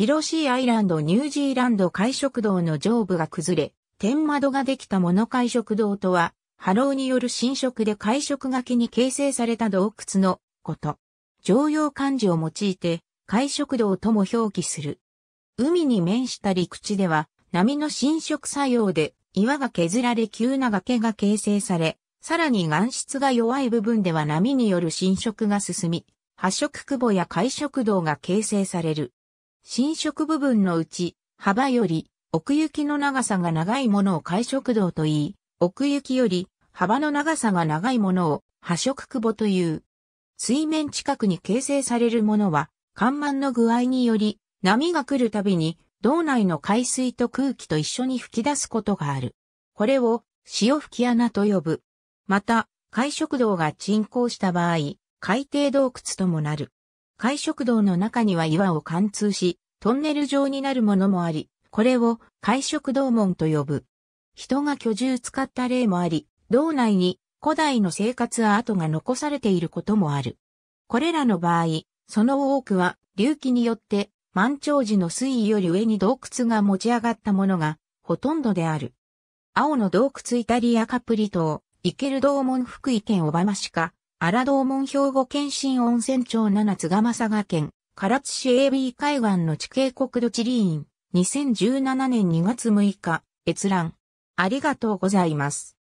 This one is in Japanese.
ピロシーアイランドニュージーランド海食堂の上部が崩れ、天窓ができたモノ海食堂とは、波浪による侵食で海食垣に形成された洞窟のこと。常用漢字を用いて、海食堂とも表記する。海に面した陸地では、波の侵食作用で岩が削られ急な崖が形成され、さらに岩質が弱い部分では波による侵食が進み、発色久保や海食堂が形成される。新色部分のうち、幅より奥行きの長さが長いものを海食道と言い、奥行きより幅の長さが長いものを波食窪という。水面近くに形成されるものは、干満の具合により、波が来るたびに、道内の海水と空気と一緒に吹き出すことがある。これを、潮吹き穴と呼ぶ。また、海食道が沈降した場合、海底洞窟ともなる。海食堂の中には岩を貫通し、トンネル状になるものもあり、これを海食道門と呼ぶ。人が居住使った例もあり、道内に古代の生活跡が残されていることもある。これらの場合、その多くは隆起によって満潮時の水位より上に洞窟が持ち上がったものがほとんどである。青の洞窟イタリアカプリ島、イケル道門福井県小浜市か、荒道門兵庫県新温泉町七津釜佐賀県、唐津市 AB 海岸の地形国土地理院、2017年2月6日、閲覧。ありがとうございます。